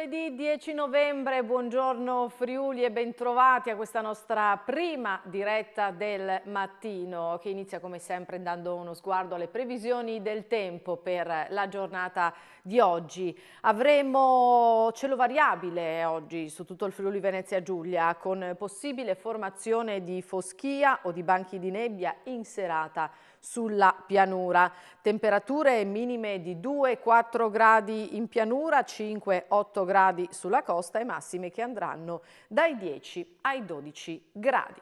Mercoledì 10 novembre, buongiorno Friuli e bentrovati a questa nostra prima diretta del mattino che inizia come sempre dando uno sguardo alle previsioni del tempo per la giornata di oggi. Avremo cielo variabile oggi su tutto il Friuli Venezia Giulia con possibile formazione di foschia o di banchi di nebbia in serata sulla pianura. Temperature minime di 2-4 gradi in pianura, 5-8 gradi sulla costa e massime che andranno dai 10 ai 12 gradi.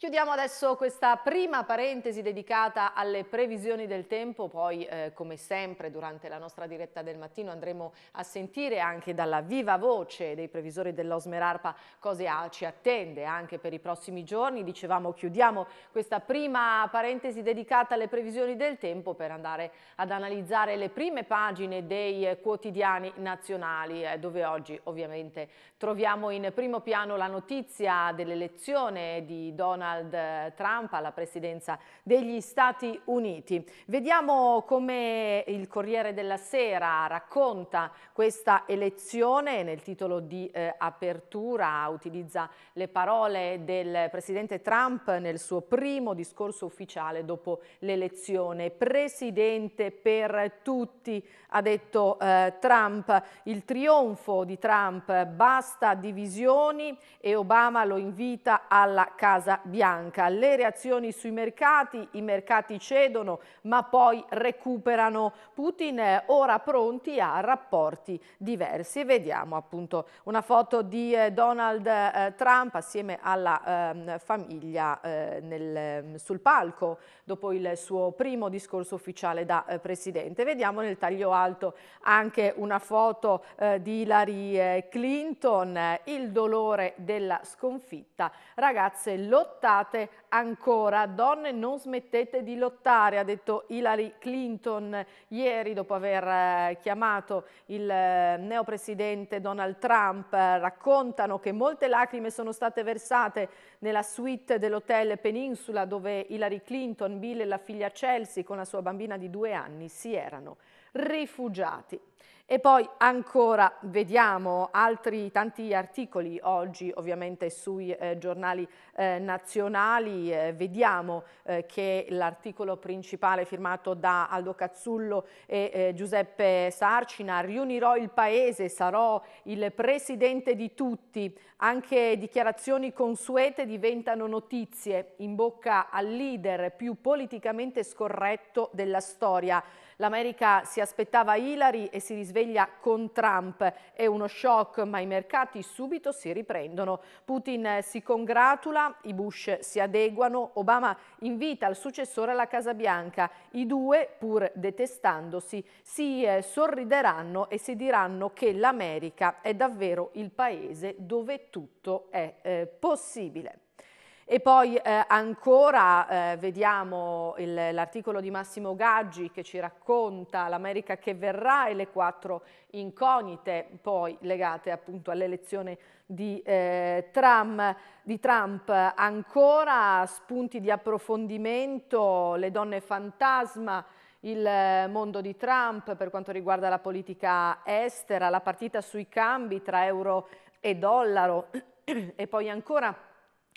Chiudiamo adesso questa prima parentesi dedicata alle previsioni del tempo, poi eh, come sempre durante la nostra diretta del mattino andremo a sentire anche dalla viva voce dei previsori dell'Osmerarpa cosa ci attende anche per i prossimi giorni. Dicevamo chiudiamo questa prima parentesi dedicata alle previsioni del tempo per andare ad analizzare le prime pagine dei eh, quotidiani nazionali eh, dove oggi ovviamente troviamo in primo piano la notizia dell'elezione di Donna Donald eh, Trump alla presidenza degli Stati Uniti. Vediamo come il Corriere della Sera racconta questa elezione nel titolo di eh, apertura, utilizza le parole del presidente Trump nel suo primo discorso ufficiale dopo l'elezione. Presidente per tutti, ha detto eh, Trump, il trionfo di Trump, basta divisioni e Obama lo invita alla Casa Bianca bianca, le reazioni sui mercati, i mercati cedono ma poi recuperano. Putin ora pronti a rapporti diversi. Vediamo appunto una foto di eh, Donald eh, Trump assieme alla ehm, famiglia eh, nel, ehm, sul palco dopo il suo primo discorso ufficiale da presidente. Vediamo nel taglio alto anche una foto di Hillary Clinton, il dolore della sconfitta. Ragazze, lotta lottate ancora, donne non smettete di lottare, ha detto Hillary Clinton ieri dopo aver eh, chiamato il eh, neopresidente Donald Trump. Raccontano che molte lacrime sono state versate nella suite dell'hotel Peninsula dove Hillary Clinton, Bill e la figlia Chelsea con la sua bambina di due anni si erano rifugiati. E poi ancora vediamo altri tanti articoli oggi ovviamente sui eh, giornali eh, nazionali, eh, vediamo eh, che l'articolo principale firmato da Aldo Cazzullo e eh, Giuseppe Sarcina, riunirò il paese, sarò il presidente di tutti, anche dichiarazioni consuete diventano notizie, in bocca al leader più politicamente scorretto della storia. L'America si aspettava Hillary e si risveglia con Trump. È uno shock, ma i mercati subito si riprendono. Putin si congratula, i Bush si adeguano, Obama invita il successore alla Casa Bianca. I due, pur detestandosi, si eh, sorrideranno e si diranno che l'America è davvero il paese dove tutto è eh, possibile. E poi eh, ancora eh, vediamo l'articolo di Massimo Gaggi che ci racconta l'America che verrà e le quattro incognite poi legate appunto all'elezione di, eh, Trump, di Trump. Ancora spunti di approfondimento, le donne fantasma, il eh, mondo di Trump per quanto riguarda la politica estera, la partita sui cambi tra euro e dollaro e poi ancora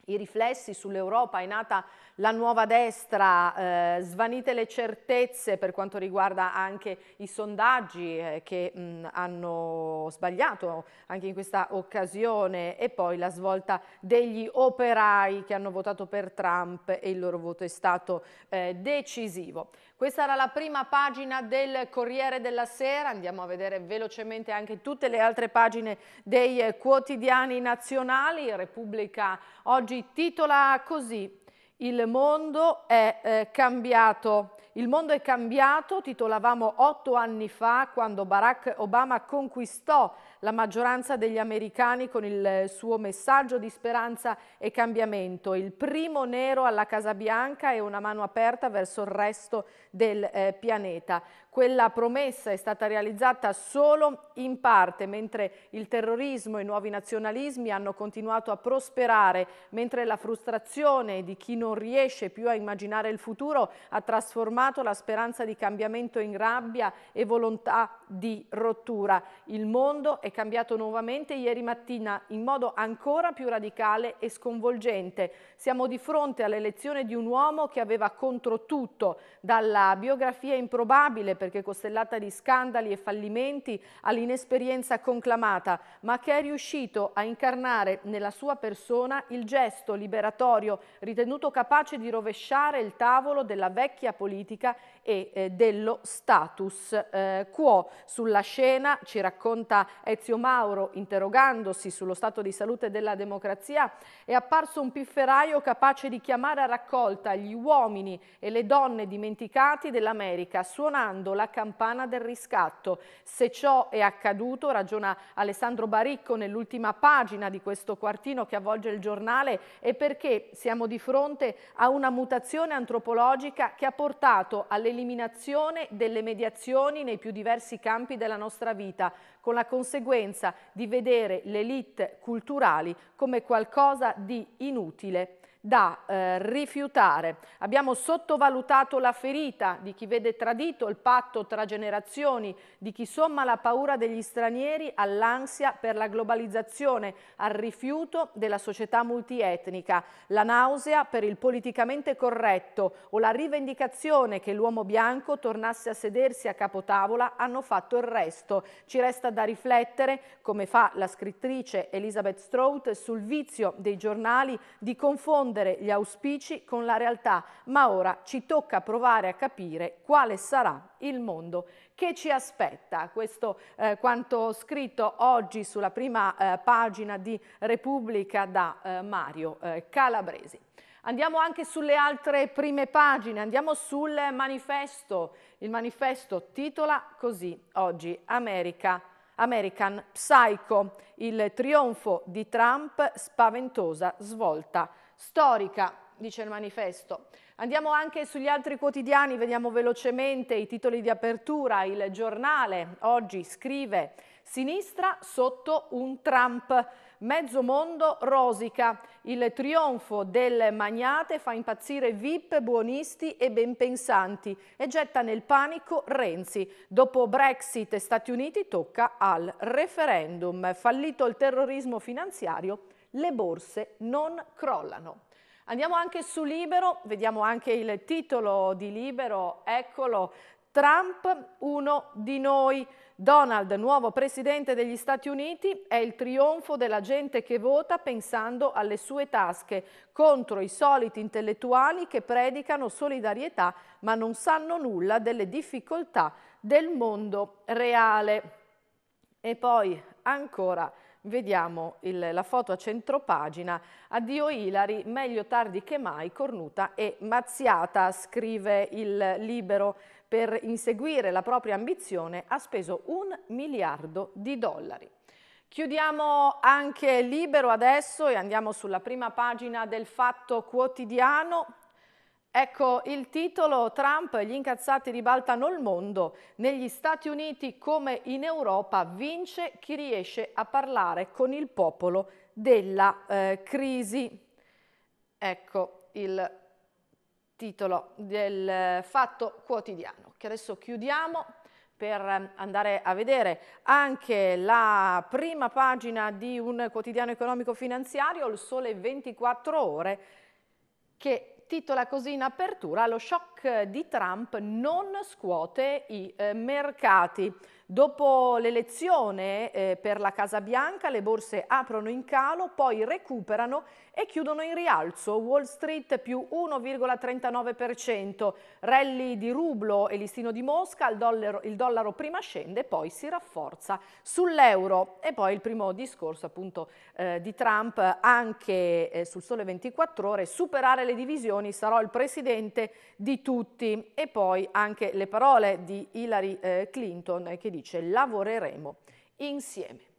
i riflessi sull'Europa è nata la nuova destra, eh, svanite le certezze per quanto riguarda anche i sondaggi eh, che mh, mm, hanno sbagliato anche in questa occasione e poi la svolta degli operai che hanno votato per Trump e il loro voto è stato eh, decisivo. Questa era la prima pagina del Corriere della Sera, andiamo a vedere velocemente anche tutte le altre pagine dei eh, quotidiani nazionali, Repubblica oggi titola così il mondo è eh, cambiato, il mondo è cambiato, titolavamo otto anni fa quando Barack Obama conquistò la maggioranza degli americani con il suo messaggio di speranza e cambiamento. Il primo nero alla Casa Bianca e una mano aperta verso il resto del eh, pianeta. Quella promessa è stata realizzata solo in parte, mentre il terrorismo e i nuovi nazionalismi hanno continuato a prosperare, mentre la frustrazione di chi non riesce più a immaginare il futuro ha trasformato trasformato la speranza di cambiamento in rabbia e volontà di rottura. Il mondo è cambiato nuovamente ieri mattina in modo ancora più radicale e sconvolgente. Siamo di fronte all'elezione di un uomo che aveva contro tutto, dalla biografia improbabile perché costellata di scandali e fallimenti all'inesperienza conclamata, ma che è riuscito a incarnare nella sua persona il gesto liberatorio ritenuto capace di rovesciare il tavolo della vecchia politica politica e eh, dello status eh, quo. Sulla scena ci racconta Ezio Mauro, interrogandosi sullo stato di salute della democrazia, è apparso un pifferaio capace di chiamare a raccolta gli uomini e le donne dimenticati dell'America, suonando la campana del riscatto. Se ciò è accaduto, ragiona Alessandro Baricco nell'ultima pagina di questo quartino che avvolge il giornale, è perché siamo di fronte a una mutazione antropologica che ha portato portato all'eliminazione delle mediazioni nei più diversi campi della nostra vita, con la conseguenza di vedere le elite culturali come qualcosa di inutile da eh, rifiutare. Abbiamo sottovalutato la ferita di chi vede tradito il patto tra generazioni, di chi somma la paura degli stranieri all'ansia per la globalizzazione, al rifiuto della società multietnica, la nausea per il politicamente corretto o la rivendicazione che l'uomo bianco tornasse a sedersi a capotavola hanno fatto il resto. Ci resta da riflettere, come fa la scrittrice Elizabeth Strout, sul vizio dei giornali di confondere confondere gli auspici con la realtà, ma ora ci tocca provare a capire quale sarà il mondo che ci aspetta. Questo eh, quanto scritto oggi sulla prima eh, pagina di Repubblica da eh, Mario eh, Calabresi. Andiamo anche sulle altre prime pagine, andiamo sul manifesto. Il manifesto titola così oggi America American Psycho, il trionfo di Trump, spaventosa svolta storica, dice il manifesto. Andiamo anche sugli altri quotidiani, vediamo velocemente i titoli di apertura. Il giornale oggi scrive sinistra sotto un Trump mezzo mondo rosica. Il trionfo del magnate fa impazzire VIP, buonisti e benpensanti e getta nel panico Renzi. Dopo Brexit e Stati Uniti tocca al referendum. Fallito il terrorismo finanziario, le borse non crollano. Andiamo anche su Libero, vediamo anche il titolo di Libero, eccolo, Trump, uno di noi. Donald, nuovo presidente degli Stati Uniti, è il trionfo della gente che vota pensando alle sue tasche contro i soliti intellettuali che predicano solidarietà ma non sanno nulla delle difficoltà del mondo reale. E poi ancora vediamo il, la foto a centropagina. Addio Ilari, meglio tardi che mai, cornuta e mazziata, scrive il libero per inseguire la propria ambizione ha speso un miliardo di dollari. Chiudiamo anche libero adesso e andiamo sulla prima pagina del Fatto Quotidiano. Ecco il titolo Trump, gli incazzati ribaltano il mondo, negli Stati Uniti come in Europa vince chi riesce a parlare con il popolo della eh, crisi. Ecco il titolo del eh, Fatto Quotidiano, che adesso chiudiamo per ehm, andare a vedere anche la prima pagina di un quotidiano economico-finanziario, il Sole 24 Ore, che titola così in apertura Lo shock di Trump non scuote i eh, mercati. Dopo l'elezione eh, per la Casa Bianca le borse aprono in calo, poi recuperano e chiudono in rialzo. Wall Street più 1,39%, rally di rublo e listino di Mosca, il dollaro, il dollaro prima scende poi si rafforza sull'euro. E poi il primo discorso appunto eh, di Trump anche eh, sul sole 24 ore, superare le divisioni, sarò il presidente di tutti. E poi anche le parole di Hillary eh, Clinton che dice dice lavoreremo insieme.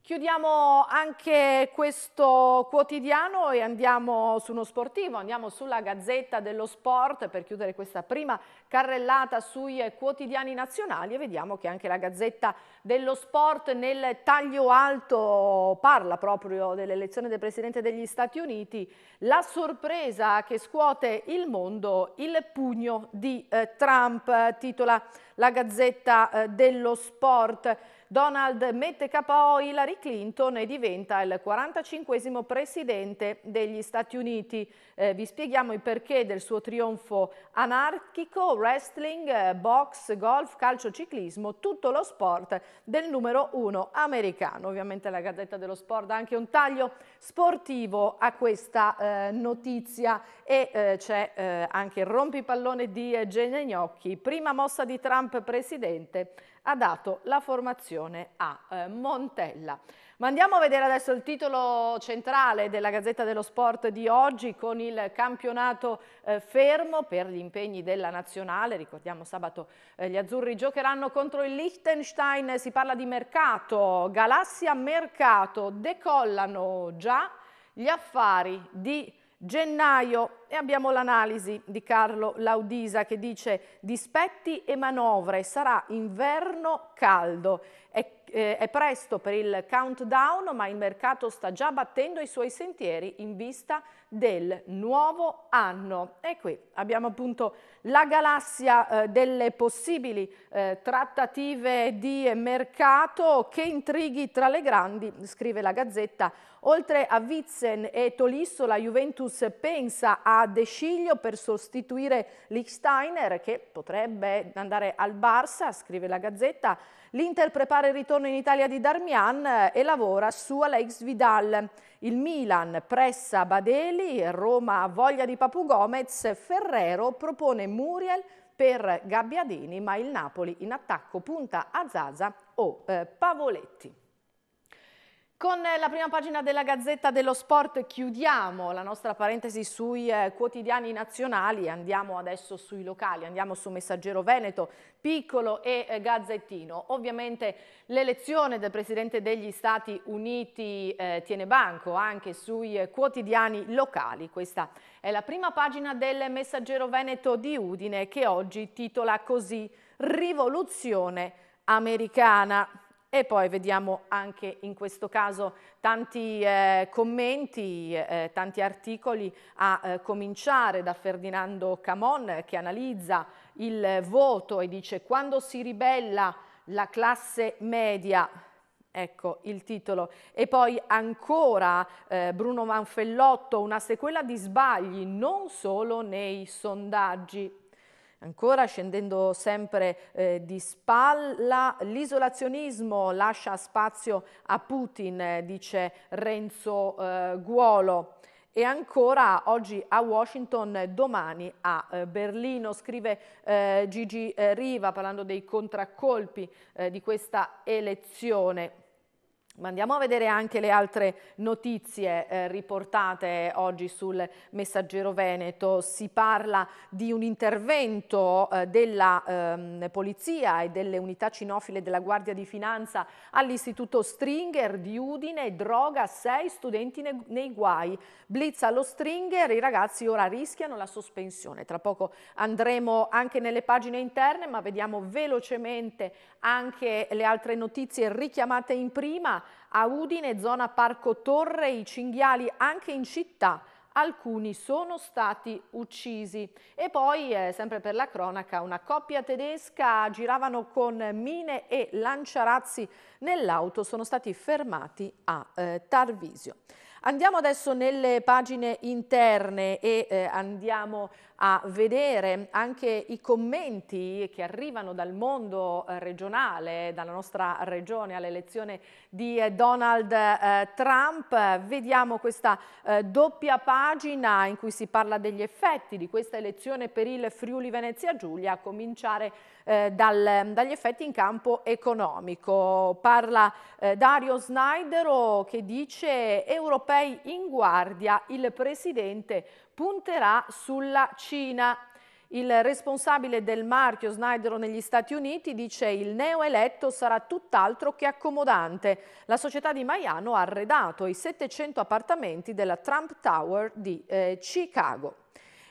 Chiudiamo anche questo quotidiano e andiamo su uno sportivo, andiamo sulla Gazzetta dello Sport per chiudere questa prima carrellata sui quotidiani nazionali e vediamo che anche la Gazzetta dello Sport nel taglio alto parla proprio dell'elezione del Presidente degli Stati Uniti, la sorpresa che scuote il mondo, il pugno di eh, Trump, titola la Gazzetta eh, dello Sport. Donald mette KO Hillary Clinton e diventa il 45 presidente degli Stati Uniti. Eh, vi spieghiamo il perché del suo trionfo anarchico, wrestling, eh, box, golf, calcio, ciclismo, tutto lo sport del numero uno americano. Ovviamente la Gazzetta dello Sport dà anche un taglio sportivo a questa eh, notizia e eh, c'è eh, anche il rompipallone di Gene Gnocchi, prima mossa di Trump presidente, ha dato la formazione a eh, Montella. Ma andiamo a vedere adesso il titolo centrale della Gazzetta dello Sport di oggi con il campionato eh, fermo per gli impegni della nazionale. Ricordiamo sabato eh, gli azzurri giocheranno contro il Liechtenstein, si parla di mercato, galassia mercato, decollano già gli affari di gennaio e abbiamo l'analisi di Carlo Laudisa che dice dispetti e manovre, sarà inverno caldo. È eh, è presto per il countdown, ma il mercato sta già battendo i suoi sentieri in vista del nuovo anno. E qui abbiamo appunto la galassia eh, delle possibili eh, trattative di mercato che intrighi tra le grandi, scrive la Gazzetta. Oltre a Vitzen e Tolisso, la Juventus pensa a De Sciglio per sostituire Lichsteiner che potrebbe andare al Barça, scrive la Gazzetta. L'Inter prepara il ritorno in Italia di Darmian eh, e lavora su Alex Vidal. Il Milan pressa Badeli, Roma ha voglia di Papu Gomez, Ferrero propone Muriel per Gabbiadini, ma il Napoli in attacco punta a Zaza o eh, Pavoletti. Con la prima pagina della Gazzetta dello Sport chiudiamo la nostra parentesi sui eh, quotidiani nazionali, andiamo adesso sui locali, andiamo su Messaggero Veneto, Piccolo e eh, Gazzettino. Ovviamente l'elezione del Presidente degli Stati Uniti eh, tiene banco anche sui eh, quotidiani locali. Questa è la prima pagina del Messaggero Veneto di Udine che oggi titola così Rivoluzione americana. E poi vediamo anche in questo caso tanti eh, commenti, eh, tanti articoli a eh, cominciare da Ferdinando Camon eh, che analizza il voto e dice quando si ribella la classe media Ecco il titolo. E poi ancora eh, Bruno Manfellotto, una sequela di sbagli non solo nei sondaggi. Ancora scendendo sempre eh, di spalla, l'isolazionismo lascia spazio a Putin, eh, dice Renzo eh, Guolo. E ancora oggi a Washington, domani a eh, Berlino, scrive eh, Gigi eh, Riva parlando dei contraccolpi di questa elezione. Ma andiamo a vedere anche le altre notizie eh, riportate oggi sul Messaggero Veneto. Si parla di un intervento eh, della eh, polizia e delle unità cinofile della Guardia di Finanza all'Istituto Stringer di Udine, droga, sei studenti ne nei guai. Blitz allo Stringer, i ragazzi ora rischiano la sospensione. Tra poco andremo anche nelle pagine interne, ma vediamo velocemente anche le altre notizie richiamate in prima a Udine, zona Parco Torre, i cinghiali anche in città alcuni sono stati uccisi. E poi, eh, sempre per la cronaca, una coppia tedesca giravano con mine e lanciarazzi nell'auto, sono stati fermati a eh, Tarvisio. Andiamo adesso nelle pagine interne e eh, andiamo a vedere anche i commenti che arrivano dal mondo eh, regionale, dalla nostra regione all'elezione di eh, Donald eh, Trump. Vediamo questa doppia pagina in cui si parla degli effetti di questa elezione per il Friuli Venezia Giulia, a cominciare dal, dagli effetti in campo economico. Parla Dario Snydero che dice europei in guardia, il presidente punterà sulla Cina. Il responsabile del marchio Snyder negli Stati Uniti dice il neoeletto sarà tutt'altro che accomodante. La società di Maiano ha arredato i 700 appartamenti della Trump Tower di eh, Chicago.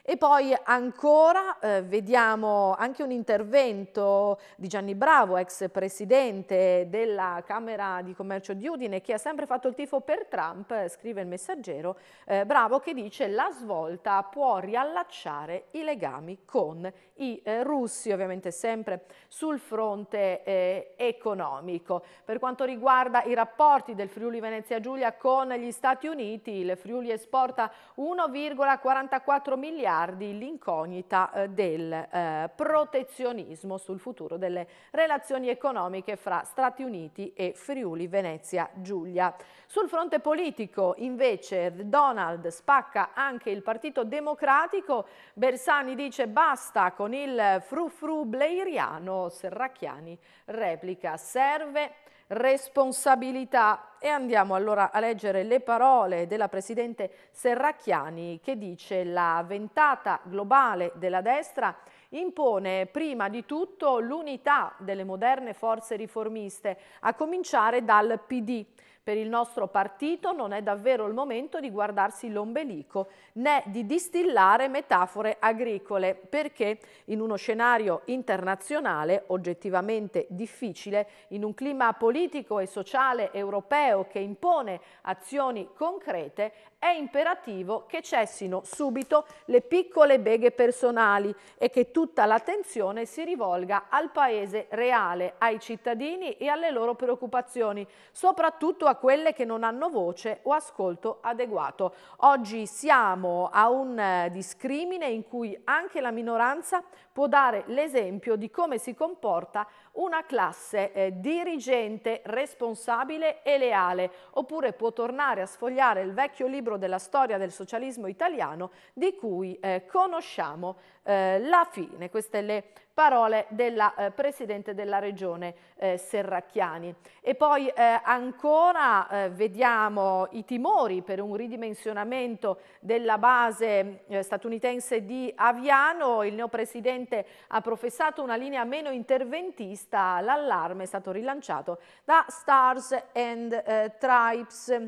E poi ancora eh, vediamo anche un intervento di Gianni Bravo, ex presidente della Camera di Commercio di Udine, che ha sempre fatto il tifo per Trump, eh, scrive il messaggero, eh, Bravo che dice la svolta può riallacciare i legami con i eh, russi, ovviamente sempre sul fronte eh, economico. Per quanto riguarda i rapporti del Friuli Venezia Giulia con gli Stati Uniti, il Friuli esporta 1,44 miliardi miliardi l'incognita eh, del eh, protezionismo sul futuro delle relazioni economiche fra Stati Uniti e Friuli Venezia Giulia. Sul fronte politico invece Donald spacca anche il Partito Democratico, Bersani dice basta con il frufru bleiriano, Serracchiani replica serve responsabilità e andiamo allora a leggere le parole della Presidente Serracchiani che dice la ventata globale della destra impone prima di tutto l'unità delle moderne forze riformiste, a cominciare dal PD. Per il nostro partito non è davvero il momento di guardarsi l'ombelico né di distillare metafore agricole perché in uno scenario internazionale oggettivamente difficile, in un clima politico e sociale europeo che impone azioni concrete, è imperativo che cessino subito le piccole beghe personali e che tutta l'attenzione si rivolga al paese reale, ai cittadini e alle loro preoccupazioni, soprattutto a quelle che non hanno voce o ascolto adeguato. Oggi siamo a un eh, discrimine in cui anche la minoranza può dare l'esempio di come si comporta una classe eh, dirigente responsabile e leale, oppure può tornare a sfogliare il vecchio libro della storia del socialismo italiano di cui eh, conosciamo eh, la fine. Queste le parole della eh, Presidente della Regione eh, Serracchiani. E poi eh, ancora eh, vediamo i timori per un ridimensionamento della base eh, statunitense di Aviano. Il neopresidente ha professato una linea meno interventista vista l'allarme è stato rilanciato da Stars and eh, Tribes.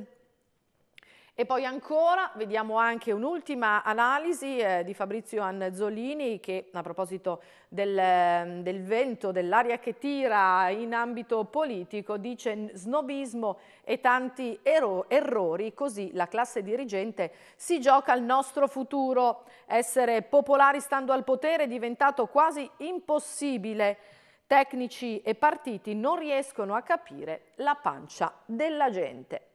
E poi ancora vediamo anche un'ultima analisi eh, di Fabrizio Anzolini che a proposito del, ehm, del vento, dell'aria che tira in ambito politico dice snobismo e tanti ero, errori, così la classe dirigente si gioca al nostro futuro. Essere popolari stando al potere è diventato quasi impossibile Tecnici e partiti non riescono a capire la pancia della gente.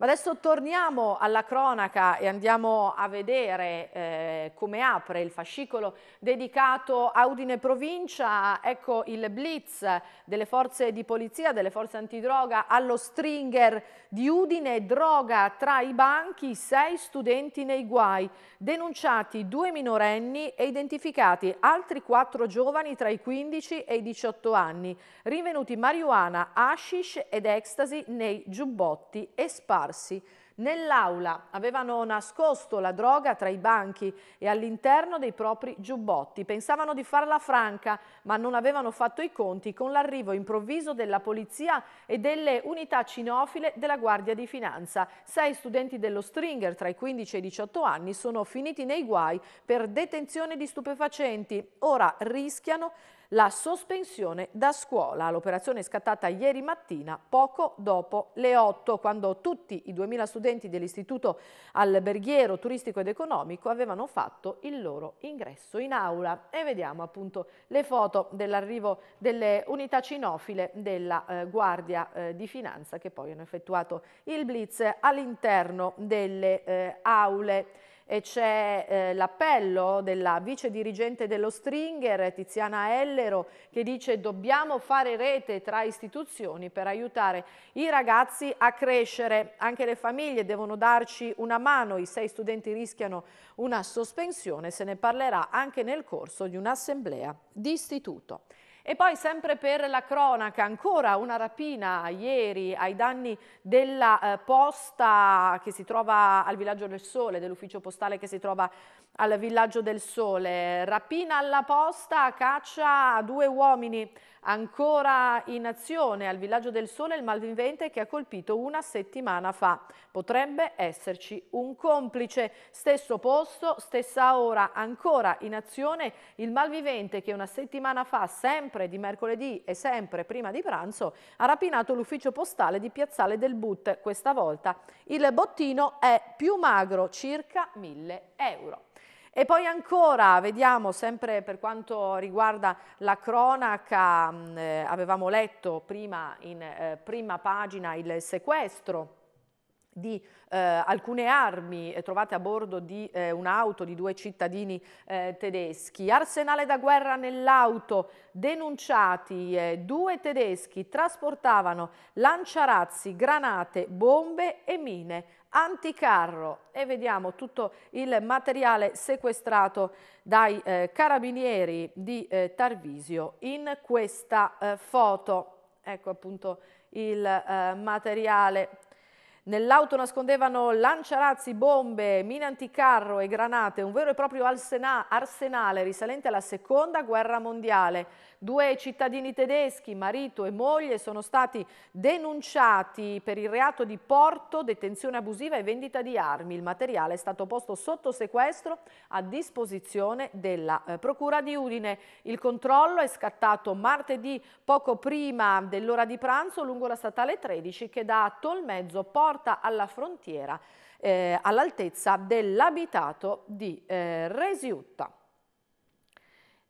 Ma adesso torniamo alla cronaca e andiamo a vedere eh, come apre il fascicolo dedicato a Udine Provincia. Ecco il blitz delle forze di polizia, delle forze antidroga allo stringer di Udine. Droga tra i banchi, sei studenti nei guai, denunciati due minorenni e identificati altri quattro giovani tra i 15 e i 18 anni, rinvenuti marijuana, hashish ed ecstasy nei giubbotti e sparsi ritrovarsi. Nell'aula avevano nascosto la droga tra i banchi e all'interno dei propri giubbotti. Pensavano di farla franca, ma non avevano fatto i conti con l'arrivo improvviso della polizia e delle unità cinofile della Guardia di Finanza. Sei studenti dello Stringer tra i 15 e i 18 anni sono finiti nei guai per detenzione di stupefacenti. Ora rischiano la sospensione da scuola. L'operazione è scattata ieri mattina, poco dopo le 8, quando tutti i 2.000 studenti dell'Istituto Alberghiero Turistico ed Economico avevano fatto il loro ingresso in aula. E vediamo appunto le foto dell'arrivo delle unità cinofile della eh, Guardia eh, di Finanza che poi hanno effettuato il blitz all'interno delle eh, aule e c'è eh, l'appello della vice dirigente dello Stringer, Tiziana Ellero, che dice dobbiamo fare rete tra istituzioni per aiutare i ragazzi a crescere. Anche le famiglie devono darci una mano, i sei studenti rischiano una sospensione, se ne parlerà anche nel corso di un'assemblea d'istituto. E poi sempre per la cronaca, ancora una rapina ieri ai danni della eh, posta che si trova al Villaggio del Sole, dell'ufficio postale che si trova al Villaggio del Sole. Rapina alla posta, caccia a due uomini ancora in azione al Villaggio del Sole il malvivente che ha colpito una settimana fa. Potrebbe esserci un complice. Stesso posto, stessa ora, ancora in azione il malvivente che una settimana fa sempre sempre di mercoledì e sempre prima di pranzo, ha rapinato l'ufficio postale di Piazzale del But. Questa volta il bottino è più magro, circa 1000 euro. E poi ancora, vediamo sempre per quanto riguarda la cronaca, mm, eh, avevamo letto prima in eh, prima pagina il sequestro di eh, alcune armi eh, trovate a bordo di eh, un'auto di due cittadini eh, tedeschi. Arsenale da guerra nell'auto, denunciati, eh, due tedeschi trasportavano lanciarazzi, granate, bombe e mine anticarro e vediamo tutto il materiale sequestrato dai eh, carabinieri di Tarvisio in questa foto. Ecco appunto il materiale Nell'auto nascondevano lanciarazzi, bombe, mine anticarro e granate, un vero e proprio arsenale risalente alla seconda guerra mondiale. Due cittadini tedeschi, marito e moglie, sono stati denunciati per il reato di porto, detenzione abusiva e vendita di armi. Il materiale è stato posto sotto sequestro a disposizione della eh, Procura di Udine. Il controllo è scattato martedì poco prima dell'ora di pranzo lungo la statale 13 che da Tolmezzo porta porta alla frontiera eh, all'altezza dell'abitato di eh, Resiutta.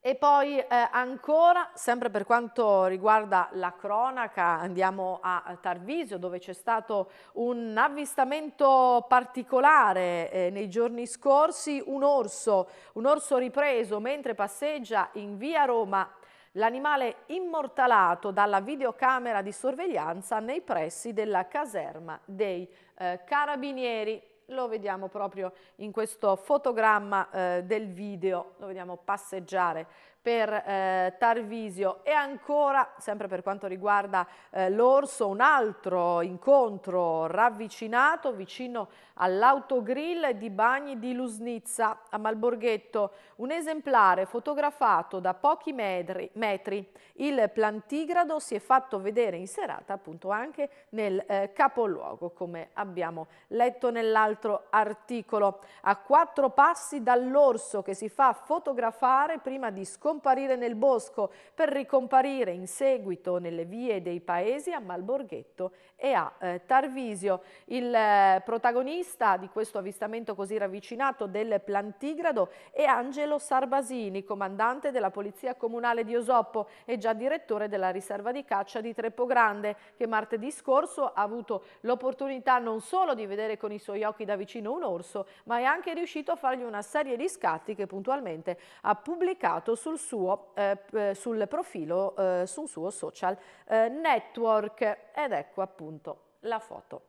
E poi eh, ancora, sempre per quanto riguarda la cronaca, andiamo a Tarvisio dove c'è stato un avvistamento particolare eh, nei giorni scorsi, un orso, un orso ripreso mentre passeggia in via Roma l'animale immortalato dalla videocamera di sorveglianza nei pressi della caserma dei eh, carabinieri. Lo vediamo proprio in questo fotogramma eh, del video, lo vediamo passeggiare per eh, Tarvisio e ancora sempre per quanto riguarda eh, l'Orso un altro incontro ravvicinato vicino all'autogrill di Bagni di Lusnizza a Malborghetto un esemplare fotografato da pochi metri, metri. il plantigrado si è fatto vedere in serata appunto anche nel eh, capoluogo come abbiamo letto nell'altro articolo a quattro passi dall'orso che si fa fotografare prima di scoprire scomparire nel bosco per ricomparire in seguito nelle vie dei paesi a Malborghetto e a eh, Tarvisio. Il eh, protagonista di questo avvistamento così ravvicinato del Plantigrado è Angelo Sarbasini, comandante della Polizia Comunale di Osoppo e già direttore della riserva di caccia di Treppo Grande, che martedì scorso ha avuto l'opportunità non solo di vedere con i suoi occhi da vicino un orso, ma è anche riuscito a fargli una serie di scatti che puntualmente ha pubblicato sul suo, eh, sul profilo eh, sul suo social eh, network ed ecco appunto la foto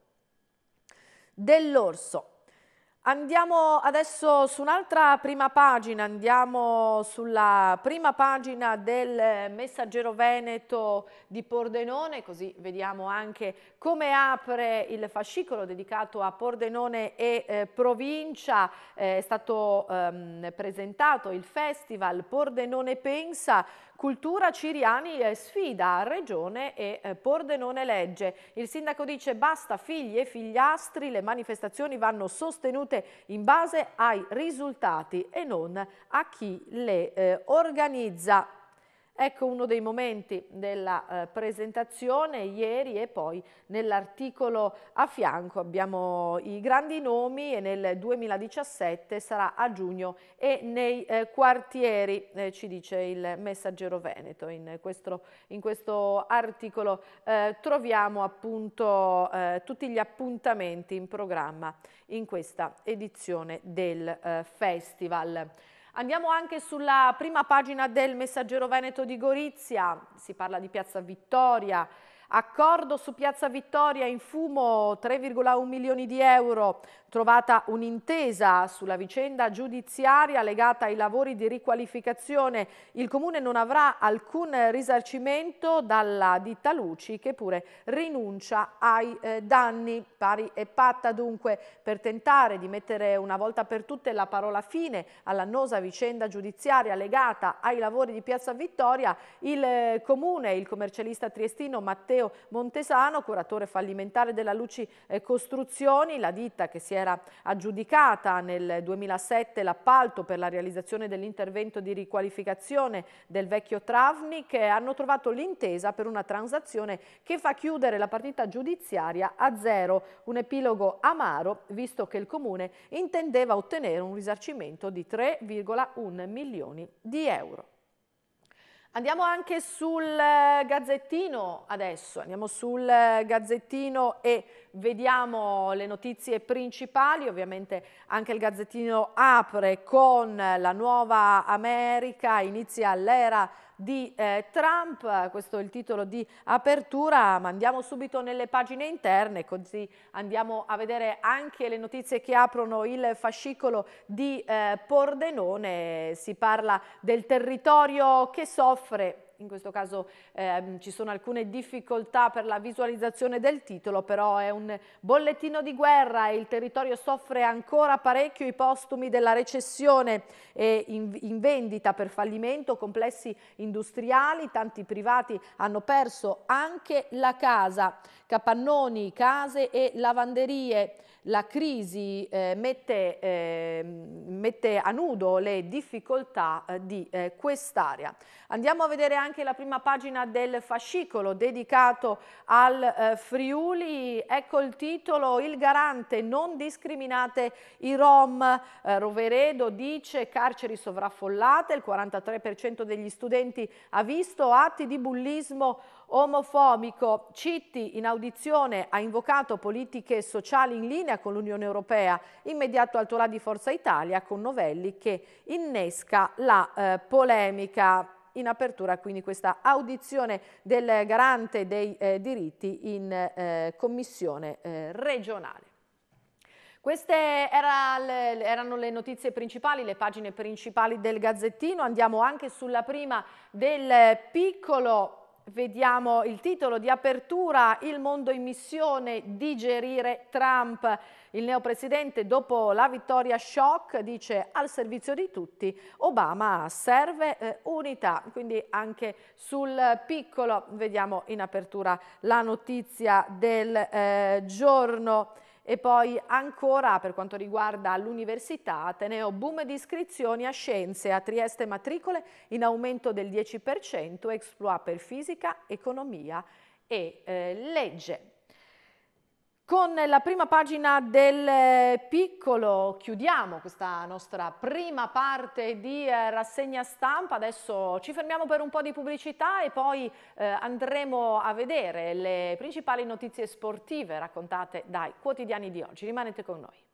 dell'orso Andiamo adesso su un'altra prima pagina, andiamo sulla prima pagina del Messaggero Veneto di Pordenone, così vediamo anche come apre il fascicolo dedicato a Pordenone e eh, provincia. Eh, è stato ehm, presentato il festival Pordenone Pensa Cultura Ciriani eh, sfida Regione e eh, Pordenone legge. Il sindaco dice basta figli e figliastri, le manifestazioni vanno sostenute in base ai risultati e non a chi le eh, organizza. Ecco uno dei momenti della eh, presentazione ieri e poi nell'articolo a fianco abbiamo i grandi nomi e nel 2017 sarà a giugno e nei eh, quartieri, eh, ci dice il messaggero Veneto. In questo, in questo articolo eh, troviamo appunto eh, tutti gli appuntamenti in programma in questa edizione del eh, festival. Andiamo anche sulla prima pagina del Messaggero Veneto di Gorizia, si parla di Piazza Vittoria, Accordo su Piazza Vittoria in fumo 3,1 milioni di euro. Trovata un'intesa sulla vicenda giudiziaria legata ai lavori di riqualificazione. Il Comune non avrà alcun risarcimento dalla ditta Luci che pure rinuncia ai eh, danni. Pari e patta dunque per tentare di mettere una volta per tutte la parola fine all'annosa vicenda giudiziaria legata ai lavori di Piazza Vittoria. Il eh, Comune, il commercialista triestino Matteo Matteo Montesano, curatore fallimentare della Luci eh, Costruzioni, la ditta che si era aggiudicata nel 2007 l'appalto per la realizzazione dell'intervento di riqualificazione del vecchio Travnik, eh, hanno trovato l'intesa per una transazione che fa chiudere la partita giudiziaria a zero, un epilogo amaro visto che il Comune intendeva ottenere un risarcimento di 3,1 milioni di euro. Andiamo anche sul eh, Gazzettino adesso, andiamo sul eh, Gazzettino e vediamo le notizie principali, ovviamente anche il Gazzettino apre con la nuova America, inizia l'era di eh, Trump, questo è il titolo di apertura, ma andiamo subito nelle pagine interne così andiamo a vedere anche le notizie che aprono il fascicolo di eh, Pordenone, si parla del territorio che soffre in questo caso ehm, ci sono alcune difficoltà per la visualizzazione del titolo, però è un bollettino di guerra e il territorio soffre ancora parecchio i postumi della recessione e in, in vendita per fallimento, complessi industriali, tanti privati hanno perso anche la casa, capannoni, case e lavanderie. La crisi eh, mette, eh, mette, a nudo le difficoltà eh, di eh, quest'area. Andiamo a vedere anche la prima pagina del fascicolo dedicato al eh, Friuli. Ecco il titolo, il garante non discriminate i Rom. Eh, Roveredo dice carceri sovraffollate, il 43% degli studenti ha visto atti di bullismo omofobico. Citti in audizione ha invocato politiche sociali in linea con l'Unione Europea, immediato altorà di Forza Italia con Novelli che innesca la eh, polemica. In apertura quindi questa audizione del garante dei eh, diritti in eh, commissione eh, regionale. Queste erano le notizie principali, le pagine principali del Gazzettino. Andiamo anche sulla prima del piccolo vediamo il titolo di apertura, il mondo in missione, digerire Trump. Il neopresidente dopo la vittoria shock dice al servizio di tutti, Obama serve eh, unità, quindi anche sul piccolo vediamo in apertura la notizia del eh, giorno. E poi ancora per quanto riguarda l'università, Ateneo boom di iscrizioni a scienze, a Trieste matricole in aumento del 10%, exploit per fisica, economia e eh, legge. Con la prima pagina del eh, piccolo chiudiamo questa nostra prima parte di eh, rassegna stampa, adesso ci fermiamo per un po' di pubblicità e poi eh, andremo a vedere le principali notizie sportive raccontate dai quotidiani di oggi. Rimanete con noi.